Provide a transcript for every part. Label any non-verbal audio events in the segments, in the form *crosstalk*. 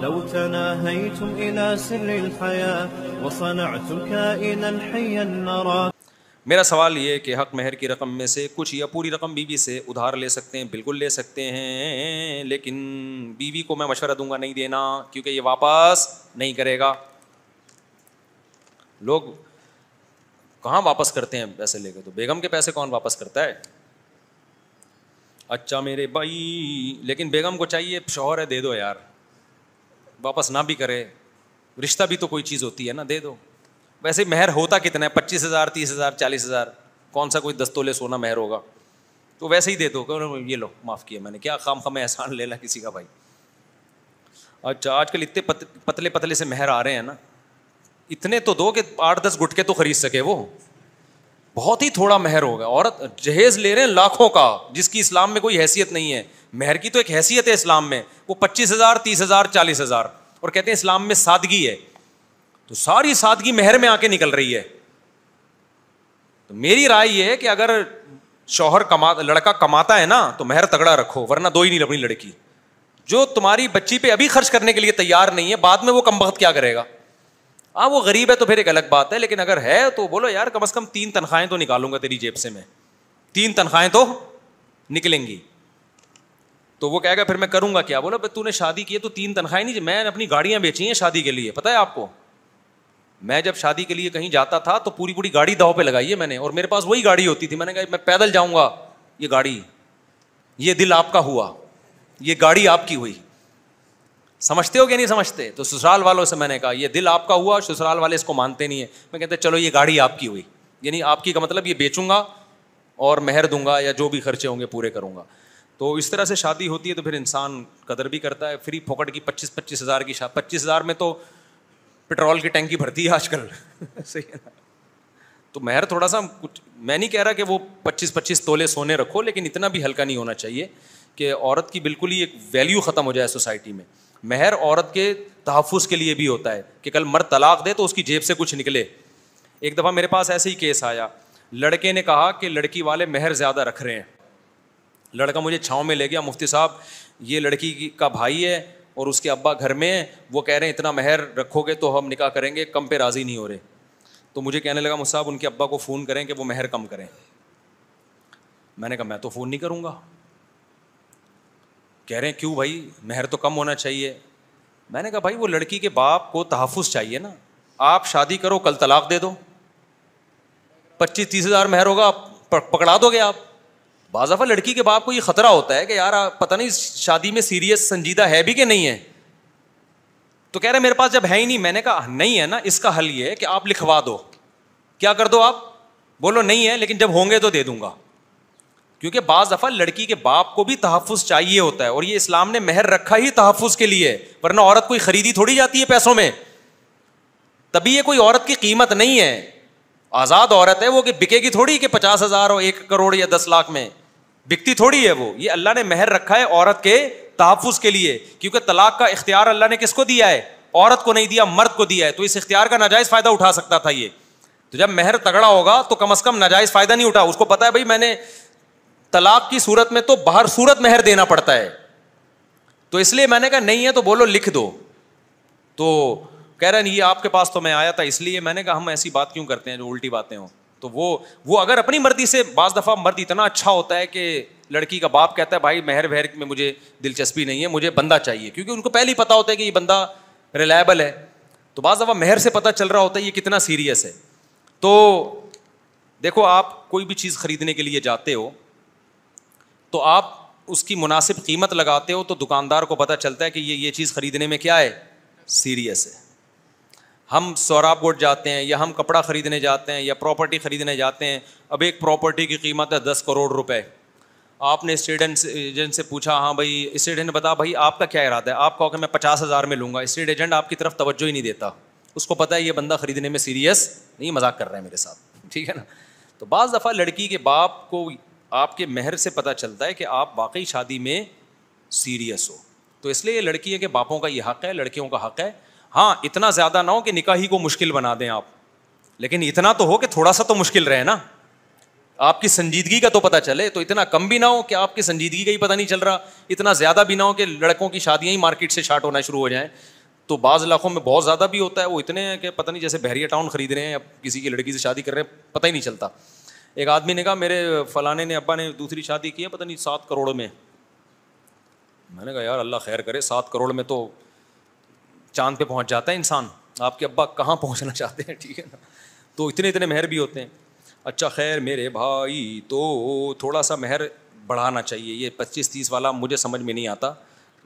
لو تناهيتم إلى سر الحياة وصنعتم كائنا حيا نرى मेरा सवाल ये कि हक महर की रकम में से कुछ या पूरी रकम बीवी से उधार ले सकते हैं बिल्कुल ले सकते हैं लेकिन बीवी को मैं मशवरा दूंगा नहीं देना क्योंकि ये वापस नहीं करेगा लोग कहाँ वापस करते हैं पैसे लेके तो बेगम के पैसे कौन वापस करता है अच्छा मेरे भाई लेकिन बेगम को चाहिए शोहर है दे दो यार वापस ना भी करे रिश्ता भी तो कोई चीज़ होती है ना दे दो वैसे महर होता कितना है पच्चीस हज़ार तीस हज़ार चालीस हज़ार कौन सा कोई दस्तोले सोना महर होगा तो वैसे ही दे दो क्यों ये लो माफ़ किया मैंने क्या खाम खाम एहसान ले ला किसी का भाई अच्छा आजकल इतने पत, पतले पतले से महर आ रहे हैं ना इतने तो दो कि आठ दस गुटके तो खरीद सके वो बहुत ही थोड़ा महर होगा औरत जहेज ले रहे हैं लाखों का जिसकी इस्लाम में कोई हैसियत नहीं है महर की तो एक हैसियत है इस्लाम में वो पच्चीस हज़ार तीस हज़ार चालीस हज़ार और कहते हैं इस्लाम में सादगी है तो सारी सादगी महर में आके निकल रही है तो मेरी राय यह है कि अगर शौहर कमा लड़का कमाता है ना तो महर तगड़ा रखो वरना दो ही नहीं अपनी लड़की जो तुम्हारी बच्ची पे अभी खर्च करने के लिए तैयार नहीं है बाद में वो कम वक्त क्या करेगा हाँ वो गरीब है तो फिर एक अलग बात है लेकिन अगर है तो बोलो यार कम अज़ कम तीन तनख्वाहें तो निकालूंगा तेरी जेब से मैं तीन तनख्वाहें तो निकलेंगी तो वो कहेगा फिर मैं करूंगा क्या बोला तूने शादी की है तो तीन तनख्वाहें नहीं मैंने अपनी गाड़ियां बेची हैं शादी के लिए पता है आपको मैं जब शादी के लिए कहीं जाता था तो पूरी पूरी गाड़ी दाव पे लगाई है मैंने और मेरे पास वही गाड़ी होती थी मैंने कहा मैं पैदल जाऊंगा ये गाड़ी ये दिल आपका हुआ ये गाड़ी आपकी हुई समझते हो कि नहीं समझते तो ससुराल वालों से मैंने कहा ये दिल आपका हुआ ससुराल वाले इसको मानते नहीं है मैं कहते चलो ये गाड़ी आपकी हुई यानी आपकी का मतलब ये बेचूंगा और मेहर दूंगा या जो भी खर्चे होंगे पूरे करूंगा तो इस तरह से शादी होती है तो फिर इंसान कदर भी करता है फ्री फोकट की पच्चीस पच्चीस हज़ार की शादी पच्चीस हज़ार में तो पेट्रोल की टैंकी भरती है आजकल *laughs* सही है ना तो मेहर थोड़ा सा कुछ मैं नहीं कह रहा कि वो पच्चीस पच्चीस तोले सोने रखो लेकिन इतना भी हल्का नहीं होना चाहिए कि औरत की बिल्कुल ही एक वैल्यू ख़त्म हो जाए सोसाइटी में महर औरत के तहफ़ के लिए भी होता है कि कल मर तलाक दे तो उसकी जेब से कुछ निकले एक दफ़ा मेरे पास ऐसे ही केस आया लड़के ने कहा कि लड़की वाले महर ज़्यादा रख रहे हैं लड़का मुझे छाँव में ले गया मुफ्ती साहब ये लड़की का भाई है और उसके अब्बा घर में है वो कह रहे हैं इतना महर रखोगे तो हम निकाह करेंगे कम पे राज़ी नहीं हो रहे तो मुझे कहने लगा मुझ साहब उनके अब्बा को फ़ोन करें कि वो महर कम करें मैंने कहा मैं तो फ़ोन नहीं करूँगा कह रहे हैं क्यों भाई मेहर तो कम होना चाहिए मैंने कहा भाई वो लड़की के बाप को तहफ़ चाहिए ना आप शादी करो कल तलाक दे दो पच्चीस तीस हज़ार मेहर होगा आप पकड़ा दोगे आप बाजाफा लड़की के बाप को ये ख़तरा होता है कि यार पता नहीं शादी में सीरियस संजीदा है भी कि नहीं है तो कह रहे मेरे पास जब है ही नहीं मैंने कहा नहीं है ना इसका हल ये है कि आप लिखवा दो क्या कर दो आप बोलो नहीं है लेकिन जब होंगे तो दे दूंगा क्योंकि बाज़ दफ़ा लड़की के बाप को भी तहफुज चाहिए होता है और ये इस्लाम ने महर रखा ही तहफुज के लिए वरना औरत कोई ख़रीदी थोड़ी जाती है पैसों में तभी यह कोई औरत की कीमत नहीं है आज़ाद औरत है वो कि बिकेगी थोड़ी कि पचास हज़ार और एक करोड़ या दस लाख में बिकती थोड़ी है वो ये अल्लाह ने महर रखा है औरत के तहफुज के लिए क्योंकि तलाक का इख्तियार अल्लाह ने किसको दिया है औरत को नहीं दिया मर्द को दिया है तो इस इख्तियार का नाजायज़ फ़ायदा उठा सकता था ये तो जब मेहर तगड़ा होगा तो कम अज़ कम नाजायज़ फ़ायदा नहीं उठा उसको पता है भाई मैंने तलाक की सूरत में तो बाहर सूरत मेहर देना पड़ता है तो इसलिए मैंने कहा नहीं है तो बोलो लिख दो तो कह रहे ये आपके पास तो मैं आया था इसलिए मैंने कहा हम ऐसी बात क्यों करते हैं जो उल्टी बातें हों तो वो वो अगर अपनी मर्जी से बाज दफ़ा मर्द इतना अच्छा होता है कि लड़की का बाप कहता है भाई मेहर वहर में मुझे दिलचस्पी नहीं है मुझे बंदा चाहिए क्योंकि उनको पहले ही पता होता है कि ये बंदा रिलायबल है तो बाज़ दफ़ा मेहर से पता चल रहा होता है ये कितना सीरियस है तो देखो आप कोई भी चीज़ खरीदने के लिए जाते हो तो आप उसकी मुनासिब कीमत लगाते हो तो दुकानदार को पता चलता है कि ये ये चीज़ ख़रीदने में क्या है सीरियस है हम सौराब गोट जाते हैं या हम कपड़ा ख़रीदने जाते हैं या प्रॉपर्टी ख़रीदने जाते हैं अब एक प्रॉपर्टी की कीमत है दस करोड़ रुपए आपने स्टेडेंट एजेंट से पूछा हाँ भाई स्टेट एजेंट ने भाई आपका क्या इरादा है आप कहो कि मैं पचास हज़ार में लूँगा इस्टेट एजेंट आपकी तरफ तोज्जो ही नहीं देता उसको पता है ये बंदा ख़रीदने में सीरियस नहीं मजाक कर रहा है मेरे साथ ठीक है ना तो बज़ दफ़ा लड़की के बाप को आपके मेहर से पता चलता है कि आप वाकई शादी में सीरियस हो तो इसलिए ये लड़की है कि बापों का ये हक है लड़कियों का हक है हाँ इतना ज़्यादा ना हो कि निकाह ही को मुश्किल बना दें आप लेकिन इतना तो हो कि थोड़ा सा तो मुश्किल रहे ना आपकी संजीदगी का तो पता चले तो इतना कम भी ना हो कि आपकी संजीदगी का ही पता नहीं चल रहा इतना ज़्यादा भी ना हो कि लड़कों की शादियाँ ही मार्केट से शार्ट होना शुरू हो जाएँ तो बाज़ इलाकों में बहुत ज़्यादा भी होता है वो इतने हैं कि पता नहीं जैसे बहरिया टाउन खरीद रहे हैं या किसी की लड़की से शादी कर रहे हैं पता ही नहीं चलता एक आदमी ने कहा मेरे फलाने ने अब्बा ने दूसरी शादी की है पता नहीं सात करोड़ में मैंने कहा यार अल्लाह खैर करे सात करोड़ में तो चांद पे पहुंच जाता है इंसान आपके अब्बा कहाँ पहुंचना चाहते हैं *laughs* ठीक है ना तो इतने इतने महर भी होते हैं अच्छा खैर मेरे भाई तो थोड़ा सा मेहर बढ़ाना चाहिए ये पच्चीस तीस वाला मुझे समझ में नहीं आता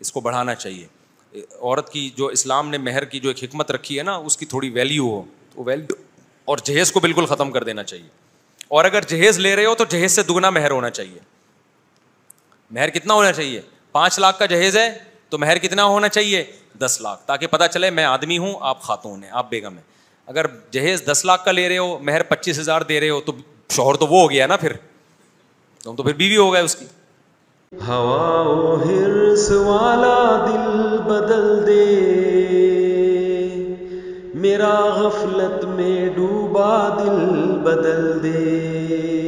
इसको बढ़ाना चाहिए औरत की जो इस्लाम ने महर की जो एक हमत रखी है ना उसकी थोड़ी वैल्यू हो तो वैल्यू और जहेज़ को बिल्कुल ख़त्म कर देना चाहिए और अगर जहेज ले रहे हो तो जहेज से दुगना मेहर होना चाहिए मेहर कितना होना चाहिए पांच लाख का जहेज है तो मेहर कितना होना चाहिए दस लाख ताकि पता चले मैं आदमी हूं आप खातून हैं आप बेगम है अगर जहेज दस लाख का ले रहे हो मेहर पच्चीस हज़ार दे रहे हो तो शोहर तो वो हो गया ना फिर तुम तो फिर बीवी हो गए उसकी हवा दिल बदल दे मेरा गफलत में डूबा दिल बदल दे